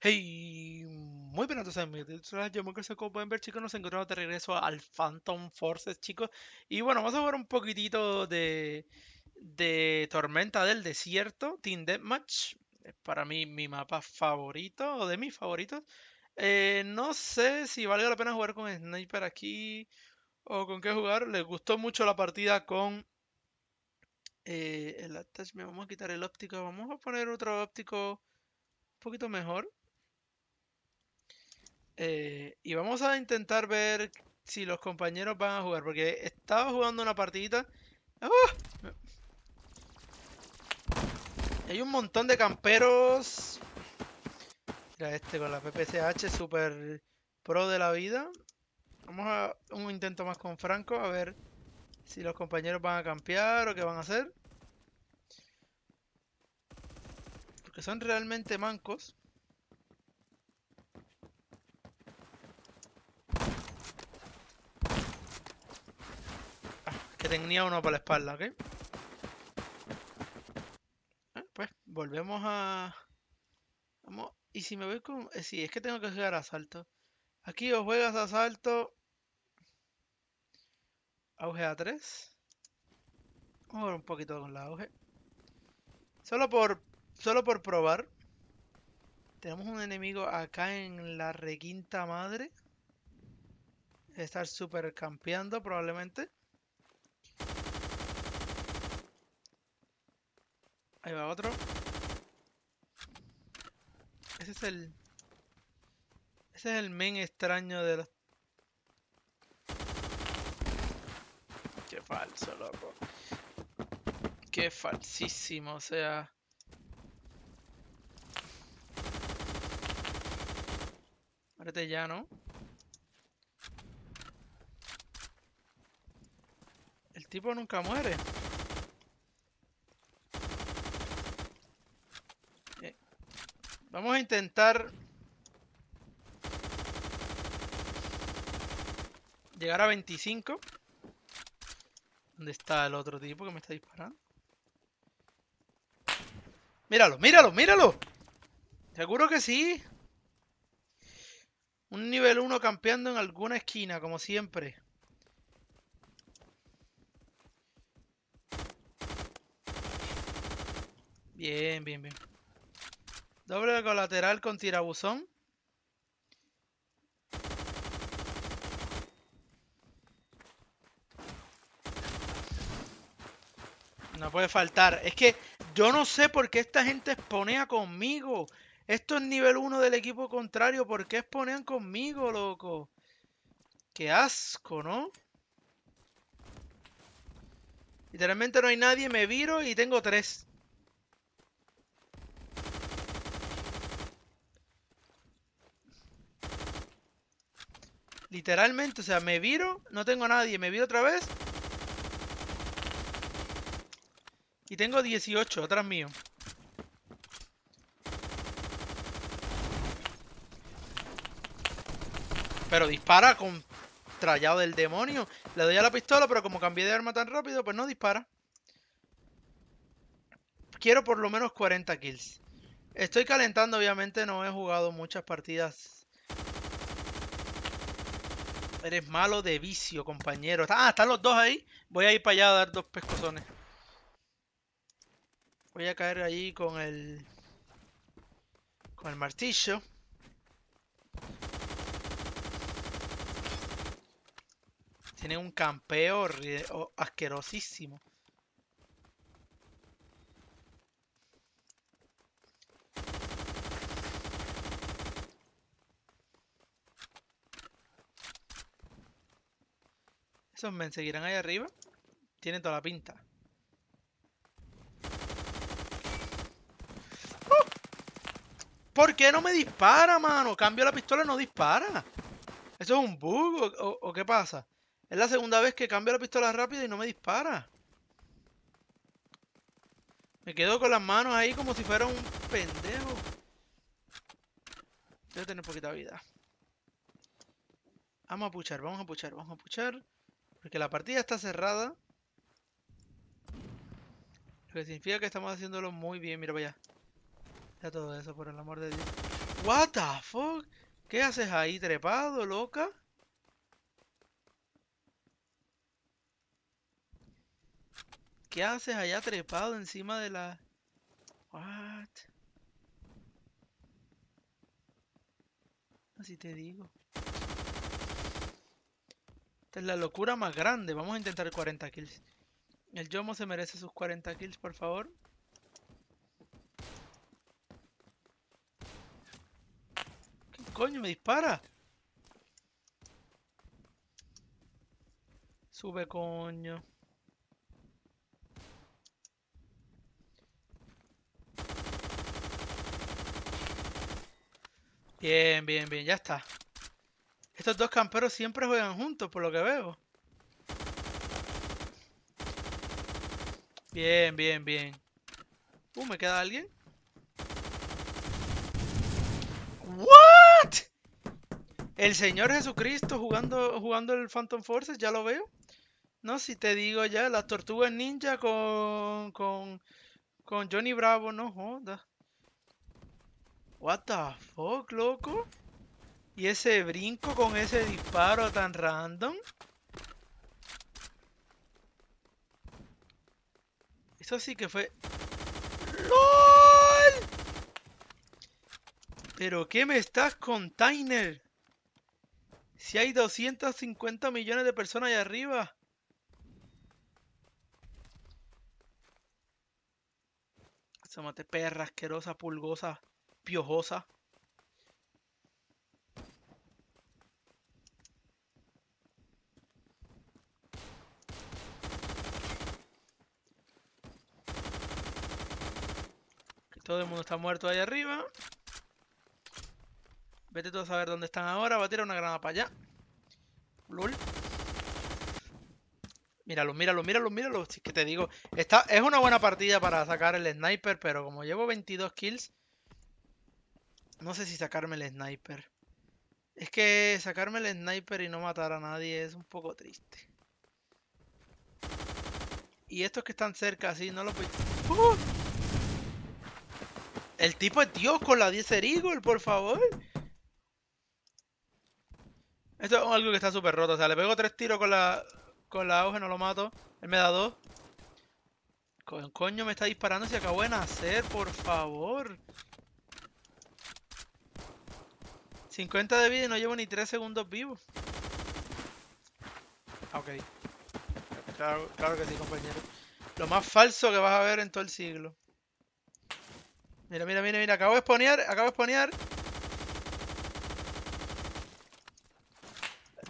Hey, muy bien, mi yo me como pueden ver, chicos, nos encontramos de regreso al Phantom Forces, chicos. Y bueno, vamos a jugar un poquitito de, de Tormenta del Desierto, Team Deathmatch. Eh, para mí, mi mapa favorito, o de mis favoritos. Eh, no sé si vale la pena jugar con Sniper aquí o con qué jugar. Les gustó mucho la partida con eh, el attachment. Vamos a quitar el óptico, vamos a poner otro óptico un poquito mejor. Eh, y vamos a intentar ver si los compañeros van a jugar. Porque estaba jugando una partidita. ¡Ah! Hay un montón de camperos. Mira este con la PPCH, super pro de la vida. Vamos a un intento más con Franco, a ver si los compañeros van a campear o qué van a hacer. Porque son realmente mancos. tenía uno para la espalda, ¿ok? Ah, pues volvemos a... Vamos. Y si me voy con... Eh, sí, es que tengo que jugar a asalto. Aquí os juegas asalto... Auge A3. Vamos a ver un poquito con la auge. Solo por... Solo por probar. Tenemos un enemigo acá en la requinta madre. Estar super campeando probablemente. Ahí otro. Ese es el... Ese es el men extraño de los... Qué falso, loco. Qué falsísimo, o sea... Muérete ya, ¿no? El tipo nunca muere. Vamos a intentar llegar a 25. ¿Dónde está el otro tipo que me está disparando? Míralo, míralo, míralo. Seguro que sí. Un nivel 1 campeando en alguna esquina, como siempre. Bien, bien, bien. Doble colateral con tirabuzón. No puede faltar. Es que yo no sé por qué esta gente exponea conmigo. Esto es nivel 1 del equipo contrario. ¿Por qué exponean conmigo, loco? Qué asco, ¿no? Literalmente no hay nadie, me viro y tengo tres. Literalmente, o sea, me viro, no tengo nadie, me viro otra vez. Y tengo 18 atrás mío. Pero dispara con trallado del demonio. Le doy a la pistola, pero como cambié de arma tan rápido, pues no dispara. Quiero por lo menos 40 kills. Estoy calentando, obviamente no he jugado muchas partidas Eres malo de vicio, compañero. Ah, están los dos ahí. Voy a ir para allá a dar dos pescozones. Voy a caer ahí con el... Con el martillo. Tiene un campeo asquerosísimo. ¿Esos men seguirán ahí arriba? Tienen toda la pinta. ¡Oh! ¿Por qué no me dispara, mano? Cambio la pistola y no dispara. ¿Eso es un bug o, qué pasa? Es la segunda vez que cambio la pistola rápido y no me dispara. Me quedo con las manos ahí como si fuera un pendejo. Debe tener poquita vida. Vamos a puchar, vamos a puchar, vamos a puchar. Porque la partida está cerrada. Lo que significa que estamos haciéndolo muy bien. Mira vaya. Ya todo eso, por el amor de Dios. What the fuck? ¿Qué haces ahí trepado, loca? ¿Qué haces allá trepado encima de la... What? Así te digo. Esta es la locura más grande. Vamos a intentar 40 kills. El Yomo se merece sus 40 kills, por favor. ¿Qué coño me dispara? Sube, coño. Bien, bien, bien, ya está. Estos dos camperos siempre juegan juntos, por lo que veo. Bien, bien, bien. Uh, ¿me queda alguien? ¿What? El Señor Jesucristo jugando, jugando el Phantom Forces, ya lo veo. No, si te digo ya, las tortugas ninja con, con, con Johnny Bravo, no joda. What the fuck, loco? Y ese brinco con ese disparo tan random. Eso sí que fue... ¡LOL! ¿Pero qué me estás con Tyner? Si hay 250 millones de personas allá arriba. Sómate perra asquerosa, pulgosa, piojosa. Todo el mundo está muerto ahí arriba. Vete tú a saber dónde están ahora. Va a tirar una granada para allá. Lul. Míralo, míralo, míralo, míralo. Es que te digo, es una buena partida para sacar el sniper, pero como llevo 22 kills, no sé si sacarme el sniper. Es que sacarme el sniper y no matar a nadie es un poco triste. Y estos que están cerca, así, no los voy... ¡Uh! El tipo es Dios con la 10 Eagle, por favor. Esto es algo que está súper roto. O sea, le pego tres tiros con la. Con la auge, no lo mato. Él me da dos. Con coño me está disparando si acabo de nacer, por favor. 50 de vida y no llevo ni 3 segundos vivos. Ok. claro que sí, compañero. Lo más falso que vas a ver en todo el siglo. Mira, mira, mira, mira. Acabo de spawnear, acabo de spawnear.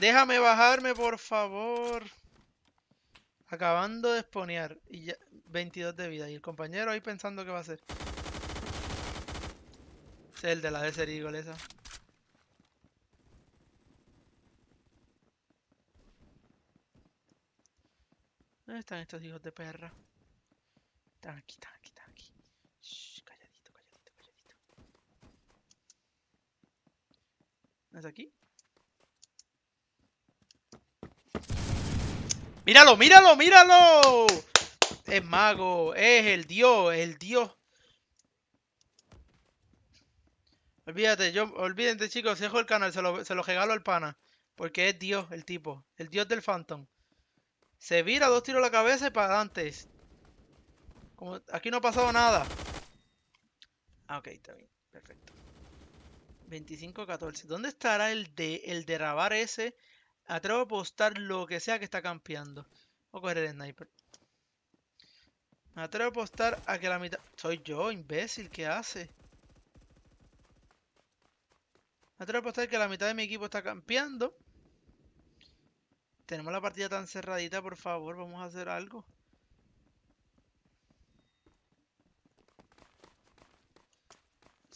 Déjame bajarme, por favor. Acabando de spawnear. Y ya, 22 de vida. Y el compañero ahí pensando qué va a hacer. Es el de la de Eagle esa. ¿Dónde están estos hijos de perra? Están aquí, están aquí, están aquí? ¡Míralo, míralo, míralo! Es mago, es el dios, el dios. Olvídate, yo, olvídense chicos, dejo el canal, se lo, se regalo al pana. Porque es dios el tipo, el dios del Phantom. Se vira, dos tiros a la cabeza y para antes. Como, aquí no ha pasado nada. Ah, ok, está bien, perfecto. 25-14. ¿Dónde estará el de, el de Rabar ese? Atrevo a apostar lo que sea que está campeando. Voy a coger el sniper. atrevo a apostar a que la mitad... Soy yo, imbécil, ¿qué hace? atrevo a apostar que la mitad de mi equipo está campeando. Tenemos la partida tan cerradita, por favor, vamos a hacer algo.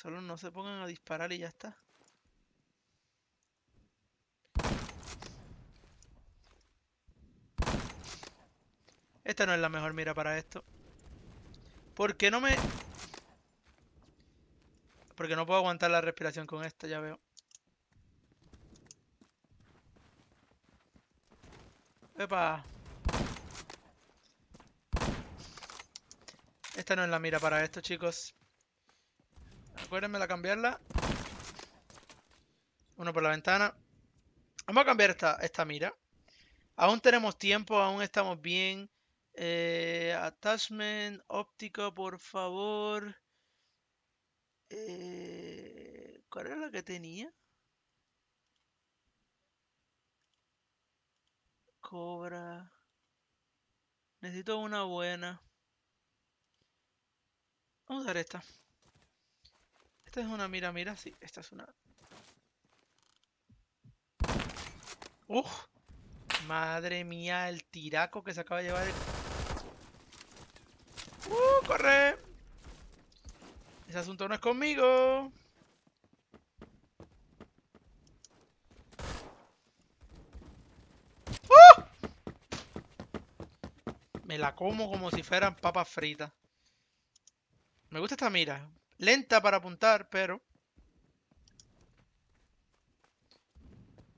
Solo no se pongan a disparar y ya está. Esta no es la mejor mira para esto. ¿Por qué no me...? Porque no puedo aguantar la respiración con esta, ya veo. Epa. Esta no es la mira para esto, chicos. Acuérdenmela cambiarla. Uno por la ventana. Vamos a cambiar esta, esta mira. Aún tenemos tiempo, aún estamos bien. Eh, attachment óptico, por favor. Eh, ¿Cuál era la que tenía? Cobra. Necesito una buena. Vamos a dar esta. Esta es una mira, mira, sí, esta es una... ¡Uf! Madre mía, el tiraco que se acaba de llevar el... ¡Uh! ¡Corre! Ese asunto no es conmigo. ¡Uh! Me la como como si fueran papas fritas. Me gusta esta mira. Lenta para apuntar, pero...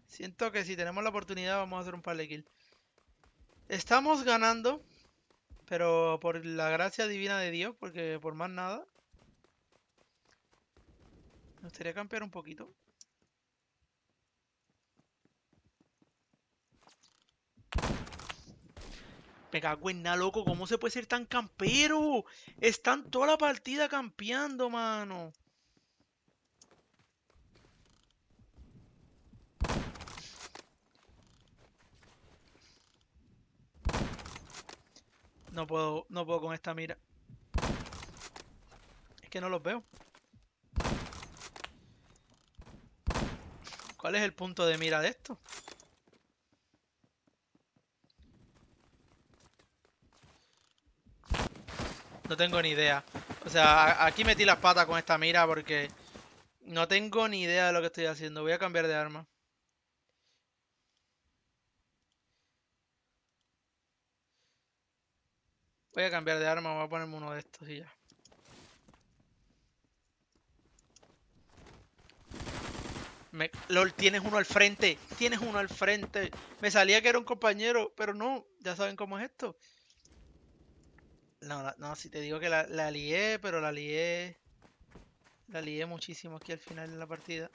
Siento que si tenemos la oportunidad vamos a hacer un par de kills. Estamos ganando. Pero por la gracia divina de Dios, porque por más nada. Me gustaría campear un poquito. Me cago en nada, loco. ¿Cómo se puede ser tan campero? Están toda la partida campeando, mano. No puedo, no puedo con esta mira. Es que no los veo. ¿Cuál es el punto de mira de esto? No tengo ni idea. O sea, aquí metí las patas con esta mira porque no tengo ni idea de lo que estoy haciendo. Voy a cambiar de arma. Voy a cambiar de arma, voy a ponerme uno de estos y ya. Me... LOL, tienes uno al frente. Tienes uno al frente. Me salía que era un compañero, pero no. Ya saben cómo es esto. No, no, si te digo que la, la lié, pero la lié... La lié muchísimo aquí al final de la partida.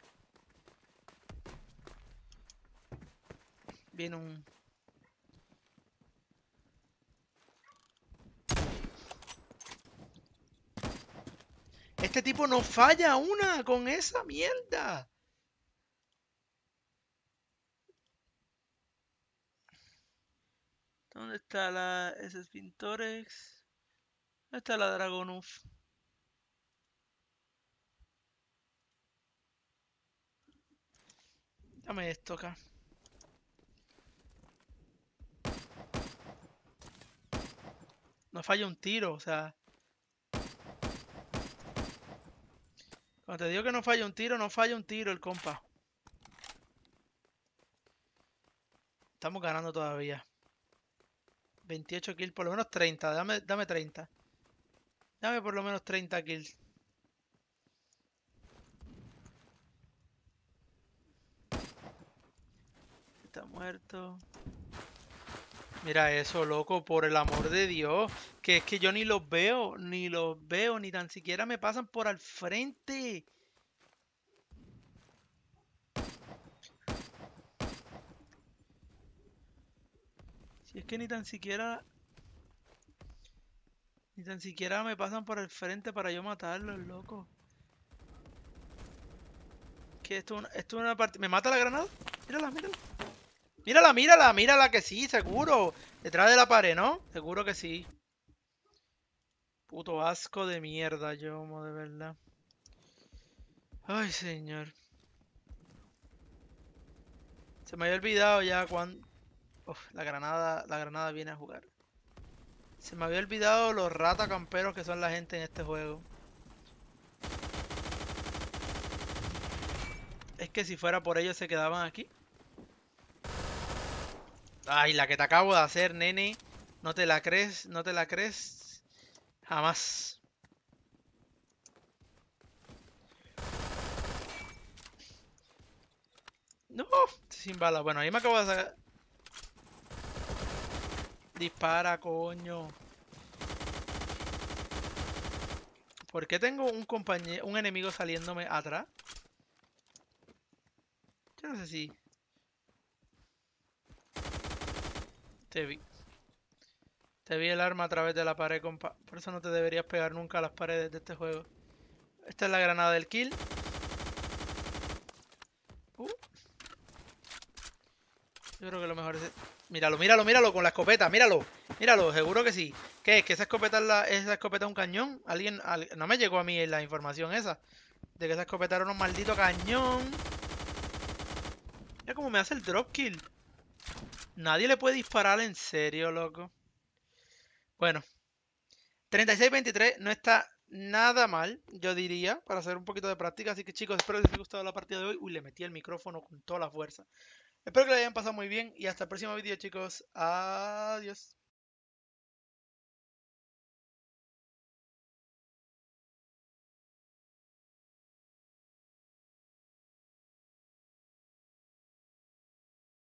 Viene un... Este tipo no falla una con esa mierda. ¿Dónde está la... ese pintores? Esta es la Dragonuf. Dame esto acá. No falla un tiro, o sea... Cuando te digo que no falla un tiro, no falla un tiro el compa. Estamos ganando todavía. 28 kills, por lo menos 30. Dame, dame 30. Dame por lo menos 30 kills. Está muerto. Mira eso, loco, por el amor de Dios. Que es que yo ni los veo, ni los veo, ni tan siquiera me pasan por al frente. Si es que ni tan siquiera ni tan siquiera me pasan por el frente para yo matarlos, loco. Que esto, esto es una parte. ¿Me mata la granada? Mírala, mírala. Mírala, mírala, mírala que sí, seguro. Detrás de la pared, ¿no? Seguro que sí. Puto asco de mierda, yo, de verdad. Ay, señor. Se me había olvidado ya cuando... Uf, la granada, la granada viene a jugar. Se me había olvidado los ratacamperos que son la gente en este juego. Es que si fuera por ellos se quedaban aquí. Ay, la que te acabo de hacer, nene. No te la crees, no te la crees. Jamás. No, sin bala. Bueno, ahí me acabo de sacar... Dispara, coño. ¿Por qué tengo un compañero, un enemigo saliéndome atrás? Yo no sé si... Te vi. Te vi el arma a través de la pared, compa. Por eso no te deberías pegar nunca a las paredes de este juego. Esta es la granada del kill. Uh. Yo creo que lo mejor es... Míralo, míralo, míralo con la escopeta, míralo, míralo, seguro que sí. ¿Qué es? ¿Que esa escopeta es, esa escopeta un cañón? Alguien, no me llegó a mí la información esa. De que esa escopeta era un maldito cañón. Mira cómo me hace el kill Nadie le puede disparar en serio, loco. Bueno. 36-23 no está nada mal, yo diría, para hacer un poquito de práctica. Así que chicos, espero que les haya gustado la partida de hoy. Uy, le metí el micrófono con toda la fuerza. Espero que lo hayan pasado muy bien y hasta el próximo video chicos. Adiós.